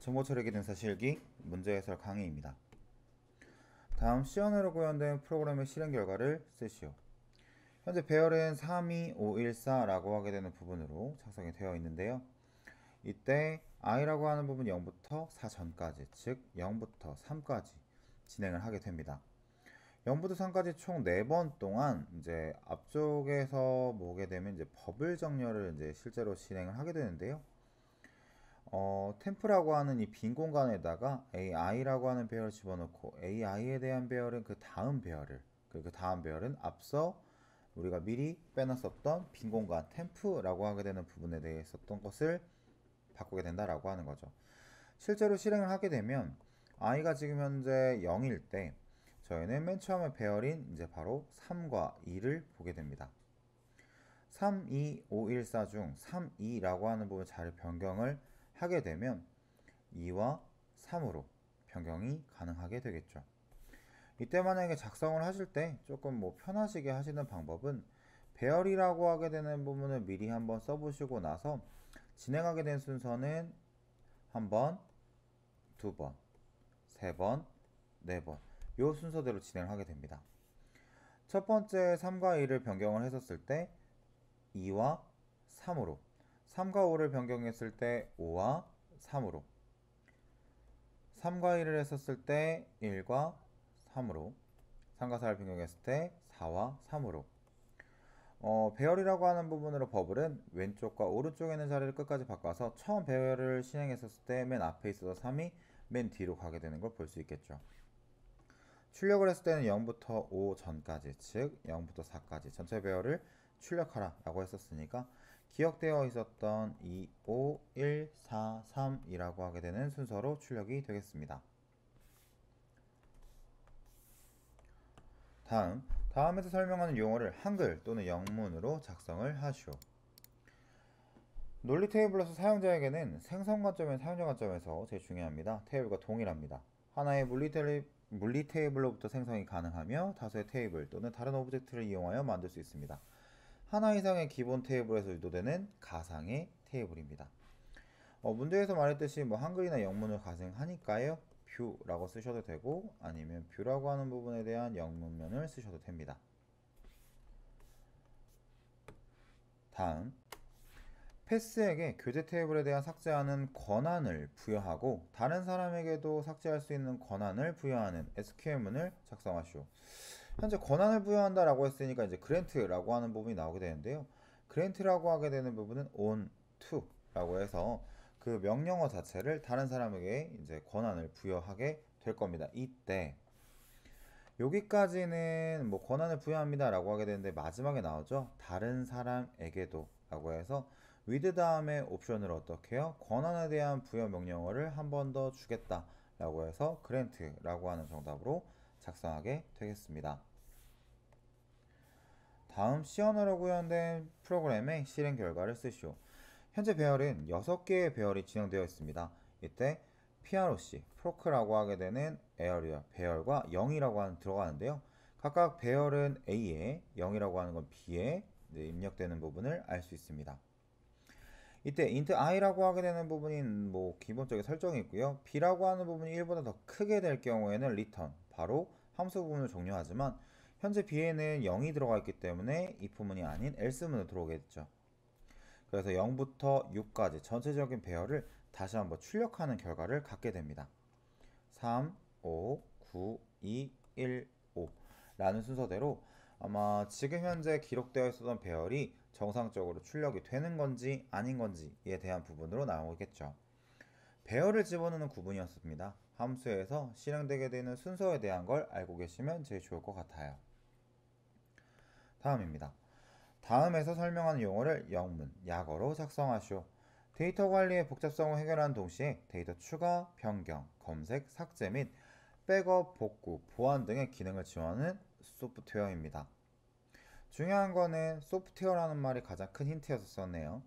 정보처리기 등사실기 문제해설 강의입니다. 다음 시연으로 구현된 프로그램의 실행 결과를 쓰시오. 현재 배열은 32514라고 하게 되는 부분으로 작성이 되어 있는데요. 이때 i라고 하는 부분 0부터 4 전까지, 즉 0부터 3까지 진행을 하게 됩니다. 0부터 3까지 총 4번 동안 이제 앞쪽에서 보게 되면 이제 버블 정렬을 이제 실제로 진행을 하게 되는데요. 어, 템프라고 하는 이 빈 공간에다가 AI라고 하는 배열을 집어넣고 AI에 대한 배열은 그 다음 배열을 그리고 그 다음 배열은 앞서 우리가 미리 빼놨었던 빈 공간 템프라고 하게 되는 부분에 대해 있었던 것을 바꾸게 된다라고 하는 거죠. 실제로 실행을 하게 되면 i가 지금 현재 0일 때 저희는 맨 처음에 배열인 이제 바로 3과 2를 보게 됩니다. 3, 2, 5, 1, 4 중 3, 2라고 하는 부분 자리 변경을 하게 되면 2와 3으로 변경이 가능하게 되겠죠. 이때 만약에 작성을 하실 때 조금 뭐 편하시게 하시는 방법은 배열이라고 하게 되는 부분을 미리 한번 써보시고 나서 진행하게 된 순서는 한 번, 두 번, 세 번, 네 번, 요 순서대로 진행하게 됩니다. 첫 번째 3과 1을 변경을 했었을 때 2와 3으로 3과 5를 변경했을 때 5와 3으로 3과 1을 했었을 때 1과 3으로 3과 4를 변경했을 때 4와 3으로 어, 배열이라고 하는 부분으로 버블은 왼쪽과 오른쪽에 있는 자리를 끝까지 바꿔서 처음 배열을 실행했었을 때 맨 앞에 있어서 3이 맨 뒤로 가게 되는 걸 볼 수 있겠죠. 출력을 했을 때는 0부터 5 전까지, 즉 0부터 4까지 전체 배열을 출력하라 라고 했었으니까 기억되어 있었던 2, 5, 1, 4, 3이라고 하게 되는 순서로 출력이 되겠습니다. 다음, 다음에서 설명하는 용어를 한글 또는 영문으로 작성을 하시오. 논리 테이블로서 사용자에게는 생성 관점의 사용자 관점에서 제일 중요합니다. 테이블과 동일합니다. 하나의 물리, 테이, 물리 테이블로부터 생성이 가능하며 다수의 테이블 또는 다른 오브젝트를 이용하여 만들 수 있습니다. 하나 이상의 기본 테이블에서 유도되는 가상의 테이블입니다. 어, 문제에서 말했듯이 뭐 한글이나 영문을 가승하니까요. 뷰라고 쓰셔도 되고 아니면 뷰라고 하는 부분에 대한 영문면을 쓰셔도 됩니다. 다음 패스에게 교재 테이블에 대한 삭제하는 권한을 부여하고 다른 사람에게도 삭제할 수 있는 권한을 부여하는 SQL문을 작성하시오. 현재 권한을 부여한다라고 했으니까 이제 그랜트라고 하는 부분이 나오게 되는데요. 그랜트라고 하게 되는 부분은 on to라고 해서 그 명령어 자체를 다른 사람에게 이제 권한을 부여하게 될 겁니다. 이때 여기까지는 뭐 권한을 부여합니다라고 하게 되는데 마지막에 나오죠. 다른 사람에게도라고 해서 with 다음에 옵션을 어떻게 해요? 권한에 대한 부여 명령어를 한 번 더 주겠다라고 해서 grant라고 하는 정답으로 작성하게 되겠습니다. 다음 시연하라고 하는 프로그램의 실행 결과를 쓰시오. 현재 배열은 6개의 배열이 진행되어 있습니다. 이때 PROC, 프로크라고 하게 되는 에어리어, 배열과 0이라고 하는 들어가는데요. 각각 배열은 A에, 0이라고 하는 건 B에 입력되는 부분을 알 수 있습니다. 이때 int i라고 하게 되는 부분인 뭐 기본적인 설정이 있고요. b라고 하는 부분이 1보다 더 크게 될 경우에는 return, 바로 함수 부분을 종료하지만 현재 뒤에는 0이 들어가 있기 때문에 if문이 아닌 else문으로 들어오겠죠. 그래서 0부터 6까지 전체적인 배열을 다시 한번 출력하는 결과를 갖게 됩니다. 3, 5, 9, 2, 1, 5 라는 순서대로 아마 지금 현재 기록되어 있었던 배열이 정상적으로 출력이 되는 건지 아닌 건지에 대한 부분으로 나오겠죠. 배열을 집어넣는 구분이었습니다. 함수에서 실행되게 되는 순서에 대한 걸 알고 계시면 제일 좋을 것 같아요. 다음입니다. 다음에서 설명하는 용어를 영문, 약어로 작성하시오. 데이터 관리의 복잡성을 해결하는 동시에 데이터 추가, 변경, 검색, 삭제 및 백업, 복구, 보안 등의 기능을 지원하는 소프트웨어입니다. 중요한 거는 소프트웨어라는 말이 가장 큰 힌트였었네요.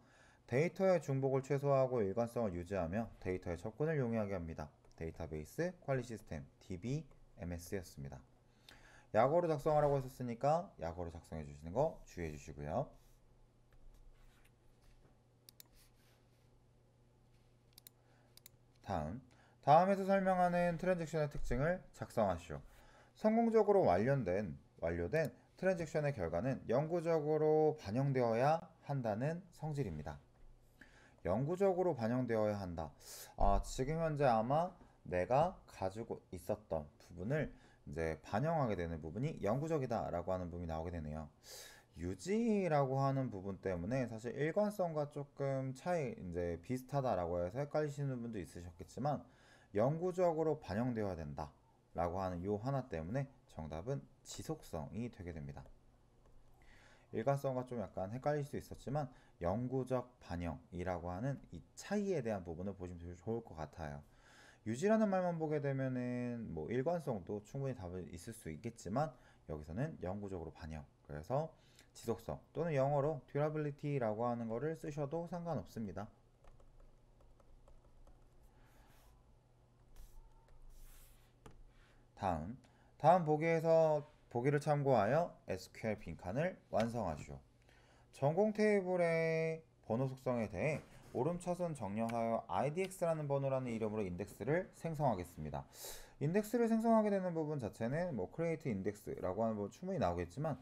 데이터의 중복을 최소화하고 일관성을 유지하며 데이터의 접근을 용이하게 합니다. 데이터베이스 관리 시스템 DBMS였습니다. 약어로 작성하라고 했었으니까 약어로 작성해 주시는 거 주의해 주시고요. 다음, 다음에서 설명하는 트랜잭션의 특징을 작성하시오. 성공적으로 완료된, 완료된 트랜잭션의 결과는 영구적으로 반영되어야 한다는 성질입니다. 영구적으로 반영되어야 한다. 아, 지금 현재 아마 내가 가지고 있었던 부분을 이제 반영하게 되는 부분이 영구적이다라고 하는 부분이 나오게 되네요. 유지라고 하는 부분 때문에 사실 일관성과 조금 차이 이제 비슷하다라고 해서 헷갈리시는 분도 있으셨겠지만 영구적으로 반영되어야 된다라고 하는 요 하나 때문에 정답은 지속성이 되게 됩니다. 일관성과 좀 약간 헷갈릴 수 있었지만 영구적 반영이라고 하는 이 차이에 대한 부분을 보시면 좋을 것 같아요. 유지라는 말만 보게 되면은 뭐 일관성도 충분히 답은 있을 수 있겠지만 여기서는 영구적으로 반영 그래서 지속성 또는 영어로 durability라고 하는 거를 쓰셔도 상관없습니다. 다음 다음 보기에서 보기를 참고하여 SQL 빈칸을 완성하시오. 전공 테이블의 번호 속성에 대해 오름차선 정렬하여 IDX라는 번호라는 이름으로 인덱스를 생성하겠습니다. 인덱스를 생성하게 되는 부분 자체는 뭐 create index라고 하는 부분 충분히 나오겠지만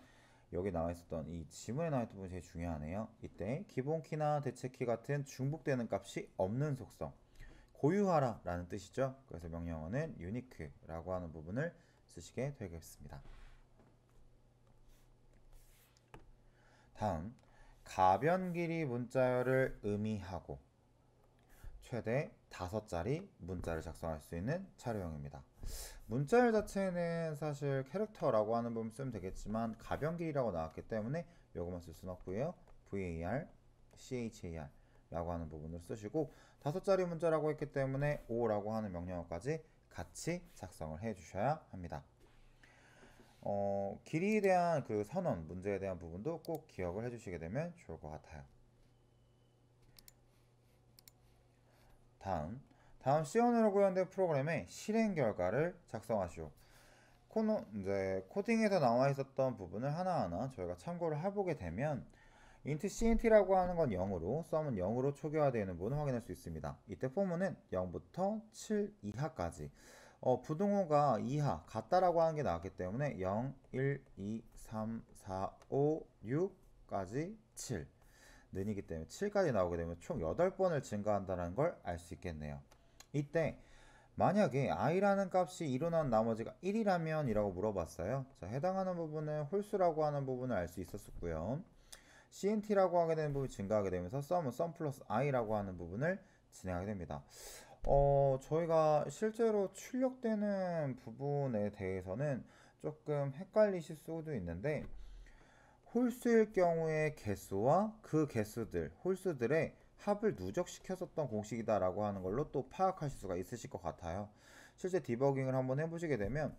여기 나와 있었던 이 지문에 나와 있던 부분이 제일 중요하네요. 이때 기본키나 대체키 같은 중복되는 값이 없는 속성 고유하라 라는 뜻이죠. 그래서 명령어는 unique라고 하는 부분을 쓰시게 되겠습니다. 다음 가변 길이 문자열을 의미하고 최대 5자리 문자를 작성할 수 있는 차료형입니다. 문자열 자체는 사실 캐릭터라고 하는 부분 쓰면 되겠지만 가변 길이라고 나왔기 때문에 요거만 쓸 수는 없고요. var, char 라고 하는 부분을 쓰시고 다 자리 문자라고 했기 때문에 5라고 하는 명령어까지 같이 작성을 해 주셔야 합니다. 어, 길이에 대한 그 선언, 문제에 대한 부분도 꼭 기억을 해주시게 되면 좋을 것 같아요. 다음, 다음 C언어로 구현된 프로그램의 실행 결과를 작성하시오. 코너, 이제 코딩에서 나와 있었던 부분을 하나하나 저희가 참고를 해보게 되면 int cnt라고 하는 건 0으로, 썸은 0으로 초기화되는 부분을 확인할 수 있습니다. 이때 포문은 0부터 7 이하까지 어, 부등호가 이하 같다라고 하는 게 나왔기 때문에 0, 1, 2, 3, 4, 5, 6까지 7 는이기 때문에 7까지 나오게 되면 총 8번을 증가한다는 걸 알 수 있겠네요. 이때 만약에 i라는 값이 일어난 나머지가 1이라면 이라고 물어봤어요. 자, 해당하는 부분은 홀수라고 하는 부분을 알 수 있었었고요. CNT라고 하게 되는 부분이 증가하게 되면서 썸은 썸 플러스 i라고 하는 부분을 진행하게 됩니다. 어, 저희가 실제로 출력되는 부분에 대해서는 조금 헷갈리실 수도 있는데 홀수일 경우의 개수와 그 개수들, 홀수들의 합을 누적시켰었던 공식이다라고 하는 걸로 또 파악하실 수가 있으실 것 같아요. 실제 디버깅을 한번 해보시게 되면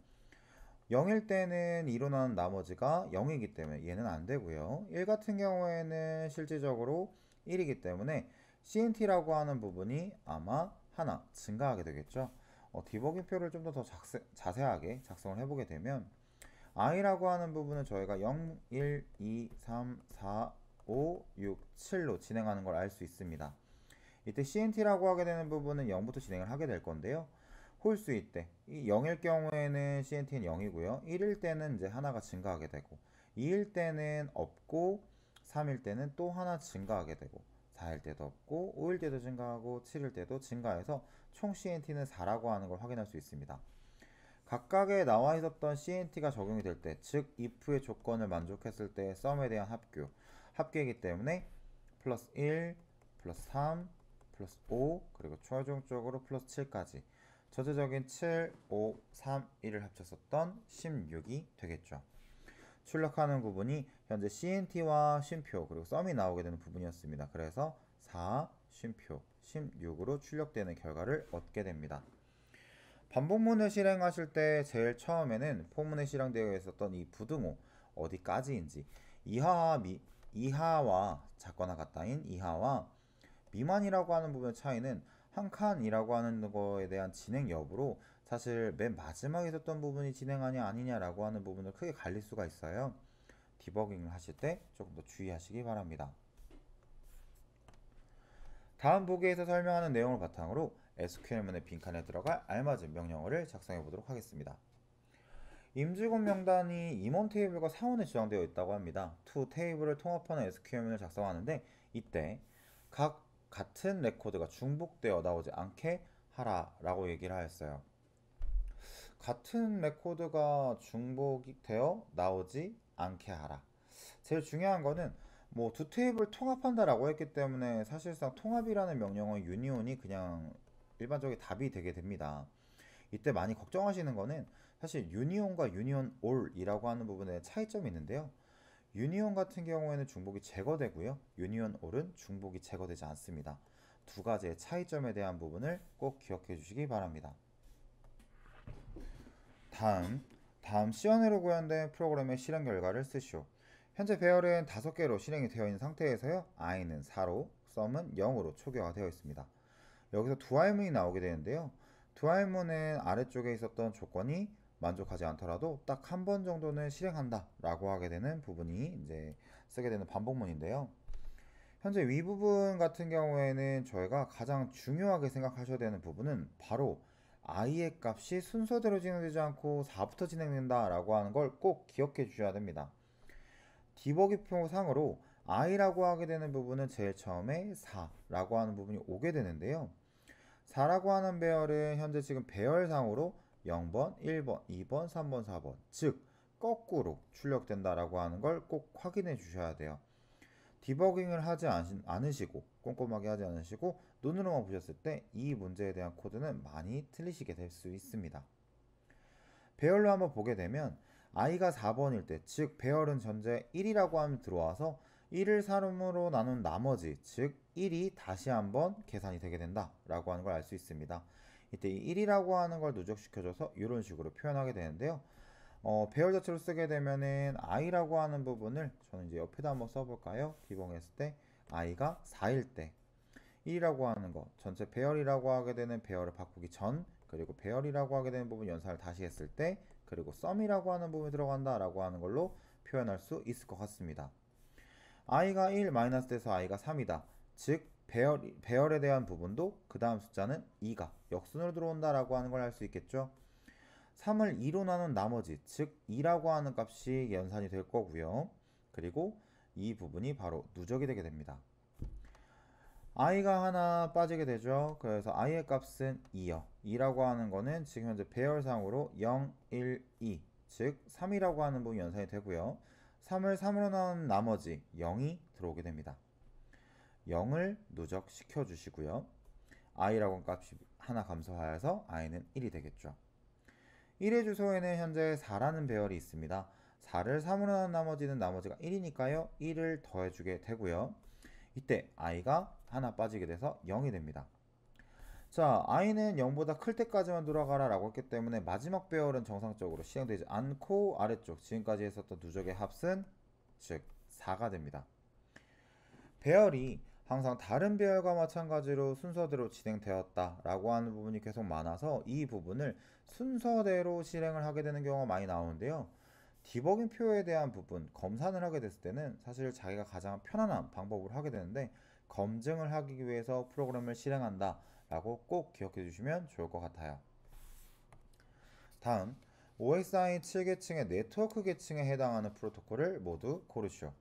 0일 때는 일어나는 나머지가 0이기 때문에 얘는 안 되고요. 1 같은 경우에는 실질적으로 1이기 때문에 CNT라고 하는 부분이 아마 하나 증가하게 되겠죠. 어, 디버깅표를 좀 더 자세하게 작성을 해보게 되면 i라고 하는 부분은 저희가 0, 1, 2, 3, 4, 5, 6, 7로 진행하는 걸 알 수 있습니다. 이때 CNT라고 하게 되는 부분은 0부터 진행을 하게 될 건데요. 홀수이 때, 0일 경우에는 CNT는 0이고요. 1일 때는 이제 하나가 증가하게 되고, 2일 때는 없고, 3일 때는 또 하나 증가하게 되고, 4일 때도 없고 5일 때도 증가하고 7일 때도 증가해서 총 CNT는 4라고 하는 걸 확인할 수 있습니다. 각각에 나와 있었던 CNT가 적용이 될 때, 즉 if의 조건을 만족했을 때 썸에 대한 합규 합계이기 때문에 플러스 1, 플러스 3, 플러스 5, 그리고 최종적으로 플러스 7까지 전체적인 7, 5, 3, 1을 합쳤었던 16이 되겠죠. 출력하는 구분이 현재 CNT와 쉼표 그리고 썸이 나오게 되는 부분이었습니다. 그래서 4, 쉼표, 16으로 출력되는 결과를 얻게 됩니다. 반복문을 실행하실 때 제일 처음에는 포문에 실행되어 있었던 이 부등호 어디까지인지 이하와 미, 이하와 작거나 같다인 이하와 미만이라고 하는 부분의 차이는 한 칸이라고 하는 거에 대한 진행 여부로 사실 맨 마지막에 있었던 부분이 진행하냐 아니냐라고 하는 부분을 크게 갈릴 수가 있어요. 디버깅을 하실 때 조금 더 주의하시기 바랍니다. 다음 보기에서 설명하는 내용을 바탕으로 SQL문의 빈칸에 들어갈 알맞은 명령어를 작성해 보도록 하겠습니다. 임직원 명단이 임원 테이블과 사원에 저장되어 있다고 합니다. t 테이블을 통합하는 SQL문을 작성하는데 이때 각 같은 레코드가 중복되어 나오지 않게 하라 라고 얘기를 하였어요. 같은 레코드가 중복되어 나오지 않게 하라. 제일 중요한 거는 뭐 두 테이블 통합한다라고 했기 때문에 사실상 통합이라는 명령어 유니온이 그냥 일반적인 답이 되게 됩니다. 이때 많이 걱정하시는 거는 사실 유니온과 유니온 올이라고 하는 부분에 차이점이 있는데요. 유니온 같은 경우에는 중복이 제거되고요. 유니온 올은 중복이 제거되지 않습니다. 두 가지의 차이점에 대한 부분을 꼭 기억해 주시기 바랍니다. 다음 다음 시연으로 구현된 프로그램의 실행 결과를 쓰시오. 현재 배열은 5개로 실행이 되어 있는 상태에서요. i는 4로, sum은 0으로 초기화가 되어 있습니다. 여기서 두알문이 나오게 되는데요. 두알문은 아래쪽에 있었던 조건이 만족하지 않더라도 딱 한 번 정도는 실행한다 라고 하게 되는 부분이 이제 쓰게 되는 반복문인데요. 현재 위 부분 같은 경우에는 저희가 가장 중요하게 생각하셔야 되는 부분은 바로 i의 값이 순서대로 진행되지 않고 4부터 진행된다라고 하는 걸 꼭 기억해 주셔야 됩니다. 디버기표 상으로 i라고 하게 되는 부분은 제일 처음에 4라고 하는 부분이 오게 되는데요. 4라고 하는 배열은 현재 지금 배열상으로 0번, 1번, 2번, 3번, 4번 즉 거꾸로 출력된다라고 하는 걸 꼭 확인해 주셔야 돼요. 디버깅을 하지 않으시고 꼼꼼하게 하지 않으시고 눈으로만 보셨을 때 이 문제에 대한 코드는 많이 틀리시게 될 수 있습니다. 배열로 한번 보게 되면 i가 4번일 때, 즉 배열은 전제 1이라고 하면 들어와서 1을 3으로 나눈 나머지, 즉 1이 다시 한번 계산이 되게 된다 라고 하는 걸 알 수 있습니다. 이때 이 1이라고 하는 걸 누적시켜줘서 이런 식으로 표현하게 되는데요. 어, 배열 자체로 쓰게 되면은 i라고 하는 부분을 저는 이제 옆에다 한번 써볼까요? 비봉했을때 i가 4일 때 1이라고 하는 것, 전체 배열이라고 하게 되는 배열을 바꾸기 전, 그리고 배열이라고 하게 되는 부분 연산을 다시 했을 때, 그리고 썸이라고 하는 부분이 들어간다라고 하는 걸로 표현할 수 있을 것 같습니다. i가 1 마이너스 돼서 i가 3이다. 즉 배열, 배열에 대한 부분도 그 다음 숫자는 2가 역순으로 들어온다라고 하는 걸알수 있겠죠. 3을 2로 나눈 나머지 즉 2라고 하는 값이 연산이 될 거고요. 그리고 이 부분이 바로 누적이 되게 됩니다. i가 하나 빠지게 되죠. 그래서 i의 값은 2요. 2라고 하는 거는 지금 현재 배열상으로 0, 1, 2, 즉 3이라고 하는 부분이 연산이 되고요. 3을 3으로 나온 나머지 0이 들어오게 됩니다. 0을 누적시켜 주시고요. i라고 하는 값이 하나 감소하여서 i는 1이 되겠죠. 1의 주소에는 현재 4라는 배열이 있습니다. 4를 3으로 나눈 나머지는 나머지가 1이니까요. 1을 더해주게 되고요. 이때 i가 하나 빠지게 돼서 0이 됩니다. 자, i는 0보다 클 때까지만 돌아가라 라고 했기 때문에 마지막 배열은 정상적으로 시행되지 않고 아래쪽 지금까지 했었던 누적의 합은즉 4가 됩니다. 배열이 항상 다른 배열과 마찬가지로 순서대로 진행되었다 라고 하는 부분이 계속 많아서 이 부분을 순서대로 실행을 하게 되는 경우가 많이 나오는데요. 디버깅 표에 대한 부분 검사를 하게 됐을 때는 사실 자기가 가장 편안한 방법으로 하게 되는데 검증을 하기 위해서 프로그램을 실행한다 라고 꼭 기억해 주시면 좋을 것 같아요 다음 OSI 7계층의 네트워크 계층에 해당하는 프로토콜을 모두 고르시오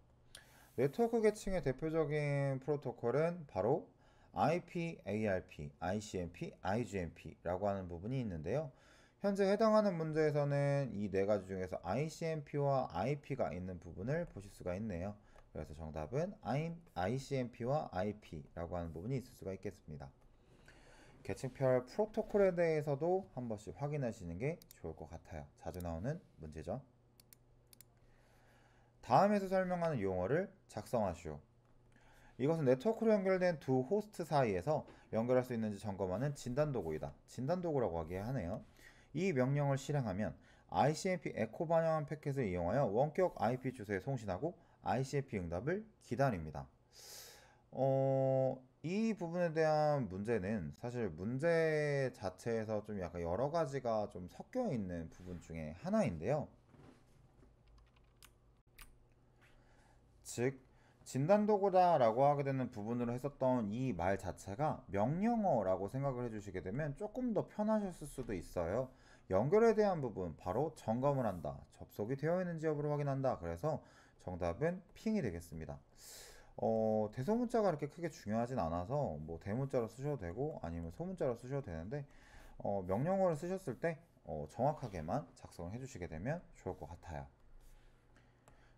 네트워크 계층의 대표적인 프로토콜은 바로 IP, ARP, ICMP, IGMP라고 하는 부분이 있는데요 현재 해당하는 문제에서는 이 네 가지 중에서 ICMP와 IP가 있는 부분을 보실 수가 있네요. 그래서 정답은 ICMP와 IP라고 하는 부분이 있을 수가 있겠습니다. 계층별 프로토콜에 대해서도 한 번씩 확인하시는 게 좋을 것 같아요. 자주 나오는 문제죠. 다음에서 설명하는 용어를 작성하시오. 이것은 네트워크로 연결된 두 호스트 사이에서 연결할 수 있는지 점검하는 진단도구이다. 진단도구라고 하게 하네요. 이 명령을 실행하면 ICMP 에코 반영한 패킷을 이용하여 원격 IP 주소에 송신하고 ICMP 응답을 기다립니다. 어, 이 부분에 대한 문제는 사실 문제 자체에서 좀 약간 여러 가지가 좀 섞여 있는 부분 중에 하나인데요. 즉, 진단도구다라고 하게 되는 부분으로 했었던 이 말 자체가 명령어라고 생각을 해주시게 되면 조금 더 편하셨을 수도 있어요. 연결에 대한 부분 바로 점검을 한다. 접속이 되어 있는지 여부를 확인한다. 그래서 정답은 핑이 되겠습니다. 어, 대소문자가 그렇게 크게 중요하진 않아서 뭐 대문자로 쓰셔도 되고 아니면 소문자로 쓰셔도 되는데 어, 명령어를 쓰셨을 때 어, 정확하게만 작성을 해주시게 되면 좋을 것 같아요.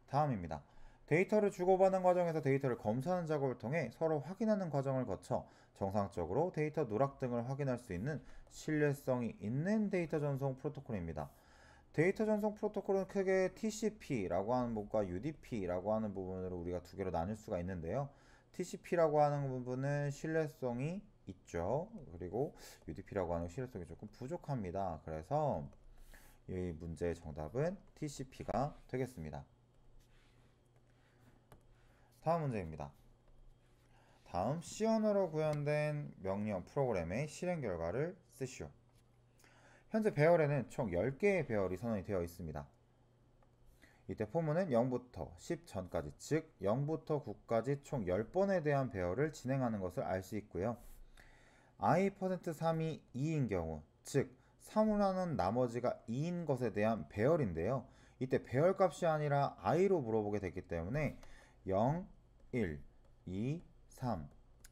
다음입니다. 데이터를 주고받는 과정에서 데이터를 검사하는 작업을 통해 서로 확인하는 과정을 거쳐 정상적으로 데이터 누락 등을 확인할 수 있는 신뢰성이 있는 데이터 전송 프로토콜입니다. 데이터 전송 프로토콜은 크게 TCP라고 하는 부분과 UDP라고 하는 부분으로 우리가 두 개로 나눌 수가 있는데요. TCP라고 하는 부분은 신뢰성이 있죠. 그리고 UDP라고 하는 신뢰성이 조금 부족합니다. 그래서 이 문제의 정답은 TCP가 되겠습니다. 다음 문제입니다. 다음 c 언어로 구현된 명령 프로그램의 실행 결과를 쓰시오. 현재 배열에는 총 10개의 배열이 선언이 되어 있습니다. 이때 포문은 0부터 10 전까지, 즉 0부터 9까지 총 10번에 대한 배열을 진행하는 것을 알 수 있고요. i%3이 2인 경우, 즉 3이라는 나머지가 2인 것에 대한 배열인데요. 이때 배열값이 아니라 i로 물어보게 되기 때문에 0, 1, 2, 3,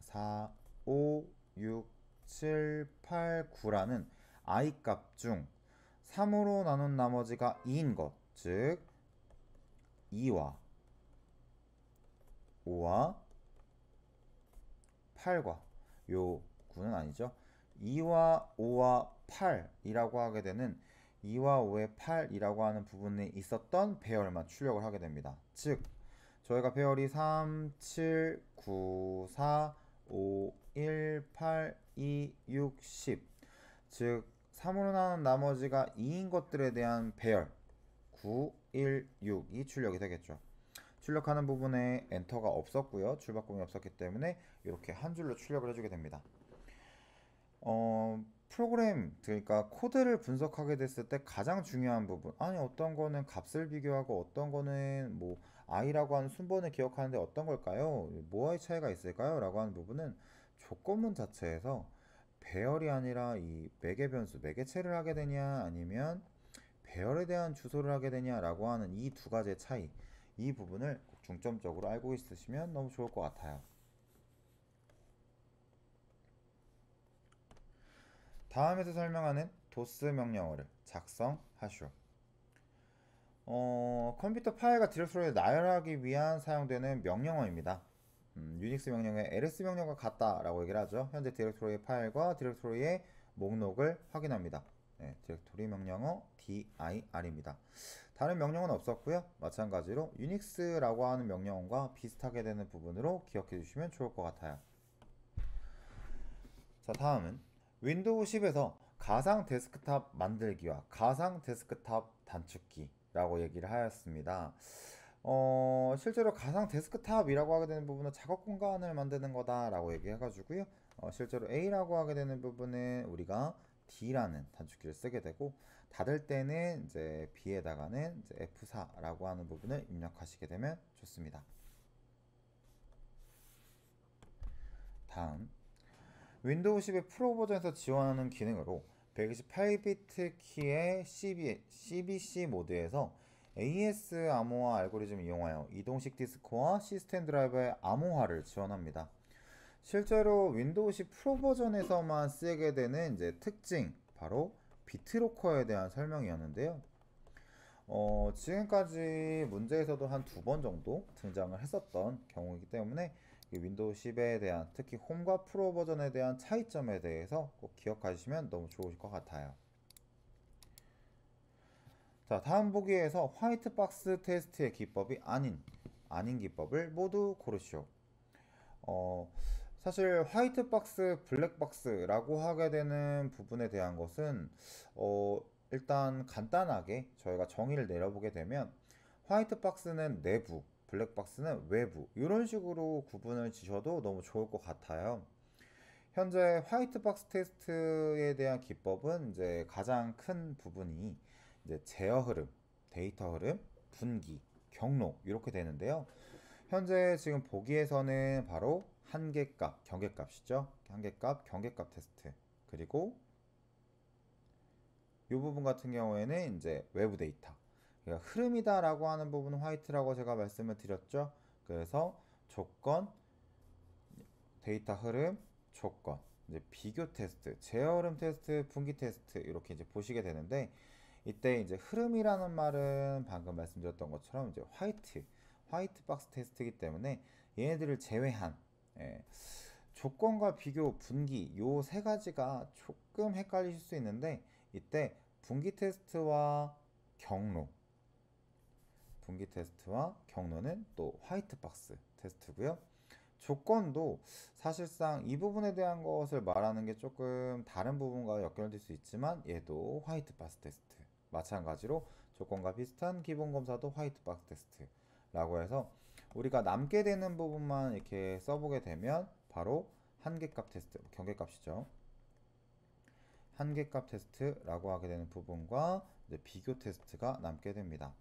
4, 5, 6, 7, 8, 9라는 i 값 중 3으로 나눈 나머지가 2인 것, 즉 2와 5와 8과 요 9는 아니죠. 2와 5와 8이라고 하게 되는 2와 5의 8이라고 하는 부분에 있었던 배열만 출력을 하게 됩니다. 즉 저희가 페어리 3, 7, 9, 4, 5, 1, 8, 2, 6, 10. 즉, 3으로 나는 나머지가 2인 것들에 대한 배열 9, 1, 6이 출력이 되겠죠. 출력하는 부분에 엔터가 없었고요. 출박공이 없었기 때문에 이렇게 한 줄로 출력을 해주게 됩니다. 어, 프로그램 그러니까 코드를 분석하게 됐을 때 가장 중요한 부분 아니 어떤 거는 값을 비교하고 어떤 거는 뭐 i라고 하는 순번을 기억하는데 어떤 걸까요? 뭐의 차이가 있을까요? 라고 하는 부분은 조건문 자체에서 배열이 아니라 이 매개 변수 매개체를 하게 되냐 아니면 배열에 대한 주소를 하게 되냐라고 하는 이 두 가지의 차이 이 부분을 중점적으로 알고 있으시면 너무 좋을 것 같아요. 다음에서 설명하는 도스 명령어를 작성하시오. 어, 컴퓨터 파일과 디렉토리를 나열하기 위한 사용되는 명령어입니다. 음, 유닉스 명령에 ls 명령과 같다라고 얘기를 하죠. 현재 디렉토리의 파일과 디렉토리의 목록을 확인합니다. 네, 디렉토리 명령어 dir입니다. 다른 명령어 없었고요. 마찬가지로 유닉스라고 하는 명령과 비슷하게 되는 부분으로 기억해 주시면 좋을 것 같아요. 자, 다음은 윈도우 10에서 가상 데스크탑 만들기와 가상 데스크탑 단축키라고 얘기를 하였습니다. 어, 실제로 가상 데스크탑이라고 하게 되는 부분은 작업 공간을 만드는 거다라고 얘기해가지고요. 어, 실제로 A라고 하게 되는 부분은 우리가 D라는 단축키를 쓰게 되고 닫을 때는 이제 B에다가는 이제 F4라고 하는 부분을 입력하시게 되면 좋습니다. 다음 윈도우 10의 프로 버전에서 지원하는 기능으로 128비트 키의 CB, c 모드에서 AS 암호화 알고리즘을 이용하여 이동식 디스크와 시스템 드라이버의 암호화를 지원합니다. 실제로 윈도우 10 프로 버전에서만 쓰게 되는 이제 특징 바로 비트로커에 대한 설명이었는데요. 어, 지금까지 문제에서도 한 두 번 정도 등장을 했었던 경우이기 때문에 윈도우 10에 대한 특히 홈과 프로 버전에 대한 차이점에 대해서 꼭 기억하시면 너무 좋으실것 같아요. 자, 다음 보기에서 화이트 박스 테스트의 기법이 아닌 아닌 기법을 모두 고르시오. 어, 사실 화이트 박스, 블랙 박스라고 하게 되는 부분에 대한 것은 어, 일단 간단하게 저희가 정의를 내려보게 되면 화이트 박스는 내부, 블랙박스는 외부 이런 식으로 구분을 지셔도 너무 좋을 것 같아요. 현재 화이트박스 테스트에 대한 기법은 이제 가장 큰 부분이 이제 제어 흐름, 데이터 흐름, 분기, 경로 이렇게 되는데요. 현재 지금 보기에서는 바로 한계값, 경계값이죠. 한계값, 경계값 테스트 그리고 이 부분 같은 경우에는 이제 외부 데이터 그러니까 흐름이다라고 하는 부분은 화이트라고 제가 말씀을 드렸죠. 그래서 조건, 데이터 흐름, 조건, 이제 비교 테스트, 재얼름 테스트, 분기 테스트 이렇게 이제 보시게 되는데 이때 이제 흐름이라는 말은 방금 말씀드렸던 것처럼 이제 화이트, 화이트 박스 테스트이기 때문에 얘네들을 제외한 예, 조건과 비교, 분기 요 세 가지가 조금 헷갈리실 수 있는데 이때 분기 테스트와 경로 동기 테스트와 경로는 또 화이트 박스 테스트고요. 조건도 사실상 이 부분에 대한 것을 말하는 게 조금 다른 부분과 연결될 수 있지만 얘도 화이트 박스 테스트 마찬가지로 조건과 비슷한 기본 검사도 화이트 박스 테스트라고 해서 우리가 남게 되는 부분만 이렇게 써보게 되면 바로 한계값 테스트 경계값이죠 한계값 테스트라고 하게 되는 부분과 비교 테스트가 남게 됩니다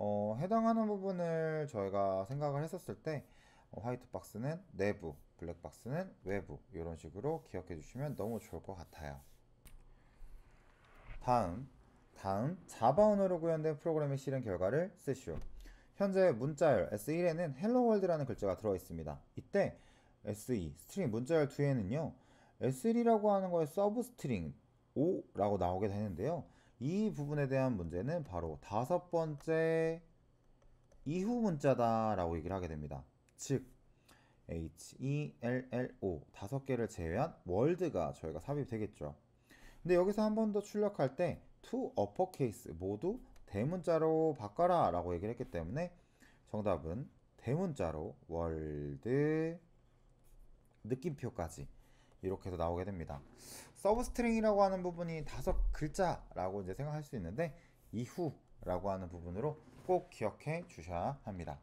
어, 해당하는 부분을 저희가 생각을 했었을 때 어, 화이트 박스는 내부, 블랙 박스는 외부 이런 식으로 기억해 주시면 너무 좋을 것 같아요. 다음, 다음 자바 언어로 구현된 프로그램의 실행 결과를 쓰시오. 현재 문자열 S1에는 Hello w o r l d 라는 글자가 들어 있습니다. 이때 S2 e, 스트링 문자열 2에는요. S1이라고 하는 거에 서브 스트링 5라고 나오게 되는데요. 이 부분에 대한 문제는 바로 다섯 번째 이후 문자다라고 얘기를 하게 됩니다. 즉 H E L L O 다섯 개를 제외한 월드가 저희가 삽입되겠죠. 근데 여기서 한 번 더 출력할 때 to uppercase 모두 대문자로 바꿔라라고 얘기를 했기 때문에 정답은 대문자로 월드 느낌표까지 이렇게 해서 나오게 됩니다. 서브 스트링이라고 하는 부분이 다섯 글자라고 이제 생각할 수 있는데 이후라고 하는 부분으로 꼭 기억해 주셔야 합니다.